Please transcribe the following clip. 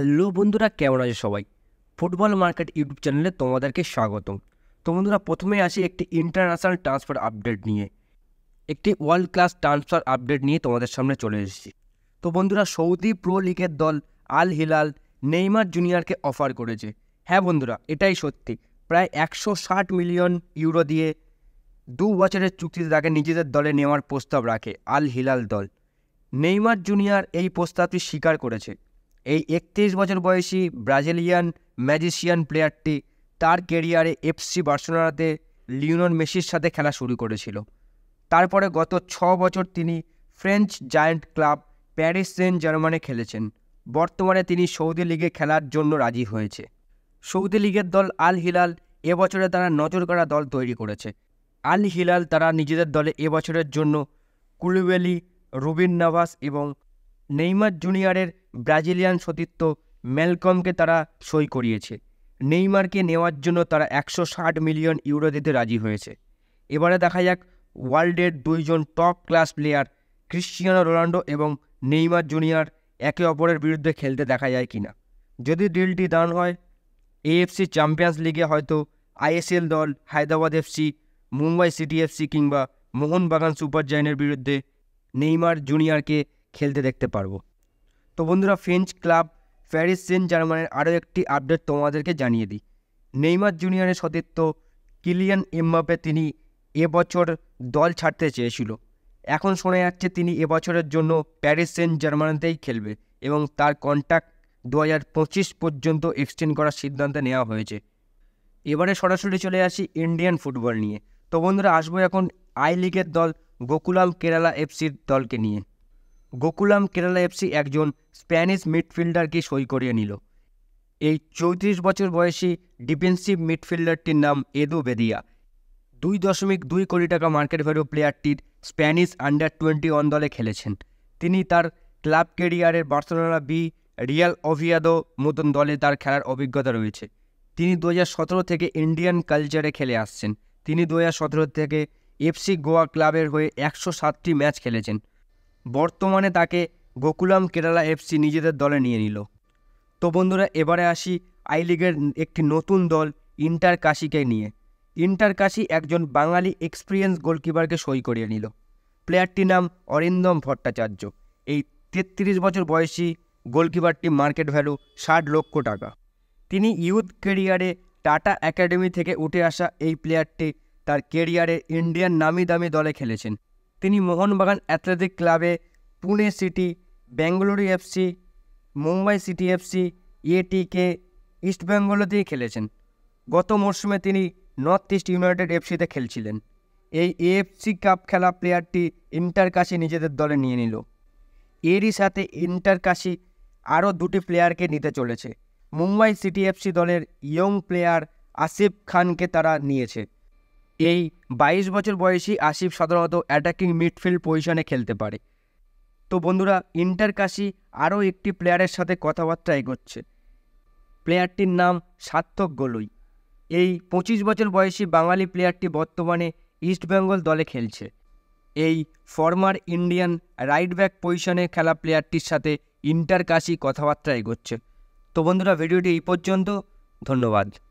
hello বন্ধুরা কেমন আছে সবাই ফুটবল মার্কেট ইউটিউব চ্যানেলে তোমাদেরকে স্বাগতম তো বন্ধুরা প্রথমে আসি একটি ইন্টারন্যাশনাল ট্রান্সফার আপডেট নিয়ে একটি ওয়ার্ল্ড ক্লাস ট্রান্সফার আপডেট নিয়ে তোমাদের সামনে চলে এসেছি তো বন্ধুরা সৌদি প্রো লিগের দল আল হিলাল নেইমার জুনিয়রকে অফার করেছে হ্যাঁ বন্ধুরা এটাই সত্যি প্রায় একশো ষাট মিলিয়ন ইউরো দিয়ে দু বছরের চুক্তিতে তাকে নিজেদের দলে নেওয়ার প্রস্তাব রাখে আল হিলাল দল নেইমার জুনিয়র এই প্রস্তাবটি স্বীকার করেছে এই একত্রিশ বছর বয়সী ব্রাজিলিয়ান ম্যাজিশিয়ান প্লেয়ারটি তার কেরিয়ারে এফসি বার্সেলোনাতে লিওনন মেসির সাথে খেলা শুরু করেছিল তারপরে গত ছ বছর তিনি French giant club Paris Saint জার্মানে খেলেছেন বর্তমানে তিনি সৌদি লিগে খেলার জন্য রাজি হয়েছে সৌদি লিগের দল আল হিলাল এবছরে তারা নজর করা দল তৈরি করেছে আল হিলাল তারা নিজেদের দলে এবছরের জন্য কুলুবেলি রুবিন নাভাস এবং নেইমার জুনিয়রের ব্রাজিলিয়ান সতীর্থ ম্যালকমকে তারা সই করিয়েছে নেইমারকে নেওয়ার জন্য তারা একশো ষাট মিলিয়ন ইউরো দিতে রাজি হয়েছে এবারে দেখা যাক ওয়ার্ল্ডের দুইজন top class player Cristiano Ronaldo এবং নেইমার জুনিয়র একে অপরের বিরুদ্ধে খেলতে দেখা যায় কিনা যদি ডিলটি দান হয় এএফসি চ্যাম্পিয়ন্স লিগে হয়তো আইএসএল দল Hyderabad FC Mumbai city FC কিংবা মোহনবাগান সুপার জায়নের বিরুদ্ধে নেইমার জুনিয়রকে খেলতে দেখতে পারবো তো বন্ধুরা ফ্রেঞ্চ ক্লাব প্যারিস সেন্ট জার্মানের আরও একটি আপডেট তোমাদেরকে জানিয়ে দিই নেইমার জুনিয়রের সতীর্থ কিলিয়ান এমবাপে তিনি এবছর দল ছাড়তে চেয়েছিল এখন শোনা যাচ্ছে তিনি এবছরের জন্য প্যারিস সেন্ট জার্মানিতেই খেলবে এবং তার কন্ট্যাক্ট দু পর্যন্ত এক্সটেন্ড করার সিদ্ধান্ত নেওয়া হয়েছে এবারে সরাসরি চলে আসি ইন্ডিয়ান ফুটবল নিয়ে তো বন্ধুরা আসবো এখন আই লিগের দল গোকুলাম কেরালা এফসির দলকে নিয়ে গোকুলাম কেরালা এফসি একজন স্প্যানিশ মিডফিল্ডারকে সই করিয়ে নিল এই চৌত্রিশ বছর বয়সী ডিফেন্সিভ মিডফিল্ডারটির নাম এদু বেদিয়া দুই দশমিক দুই কোটি টাকা মার্কেট ভ্যালু প্লেয়ারটির স্প্যানিশ আন্ডার টোয়েন্টি ওয়ান দলে খেলেছেন তিনি তার ক্লাব কেরিয়ারের বার্সেলোনা বি রিয়াল অভিয়াদো মতন দলে তার খেলার অভিজ্ঞতা রয়েছে তিনি দু থেকে ইন্ডিয়ান কালচারে খেলে আসছেন তিনি দু থেকে এফসি গোয়া ক্লাবের হয়ে একশো সাতটি ম্যাচ খেলেছেন বর্তমানে তাকে গোকুলাম কেরালা এফসি নিজেদের দলে নিয়ে নিল তো বন্ধুরা এবারে আসি আই লিগের একটি নতুন দল ইন্টার কাশিকে নিয়ে ইন্টার কাশি একজন বাঙালি এক্সপিরিয়েন্স গোলকিপারকে সই করিয়ে নিল প্লেয়ারটির নাম অরিন্দম ভট্টাচার্য এই তেত্রিশ বছর বয়সী গোলকিপারটি মার্কেট ভ্যালু ষাট লক্ষ টাকা তিনি ইউথ কেরিয়ারে টাটা একাডেমি থেকে উঠে আসা এই প্লেয়ারটি তার কেরিয়ারে ইন্ডিয়ান নামি দামি দলে খেলেছেন তিনি মোহনবাগান অ্যাথলেটিক ক্লাবে Pune city Bengaluru FC Mumbai city FC ATK ইস্টবেঙ্গলও দিয়ে খেলেছেন গত মরশুমে তিনি নর্থ ইস্ট ইউনাইটেড এফসিতে খেলছিলেন এই এএফসি কাপ খেলা প্লেয়ারটি ইন্টার কাশি নিজেদের দলে নিয়ে নিল এরই সাথে ইন্টার কাশি আরও দুটি প্লেয়ারকে নিতে চলেছে মুম্বাই সিটি এফসি দলের ইয়ং প্লেয়ার আসিফ খানকে তারা নিয়েছে এই বাইশ বছর বয়সী আসিফ সাধারণত অ্যাটাকিং মিডফিল্ড পজিশনে খেলতে পারে তো বন্ধুরা ইন্টার কাশি আরও একটি প্লেয়ারের সাথে কথাবার্তা এগোচ্ছে প্লেয়ারটির নাম সার্থক গলুই এই পঁচিশ বছর বয়সী বাঙালি প্লেয়ারটি বর্তমানে ইস্টবেঙ্গল দলে খেলছে এই ফর্মার ইন্ডিয়ান রাইট ব্যাক পজিশনে খেলা প্লেয়ারটির সাথে ইন্টার কাশি কথাবার্তা এগোচ্ছে তো বন্ধুরা ভিডিওটি এই পর্যন্ত ধন্যবাদ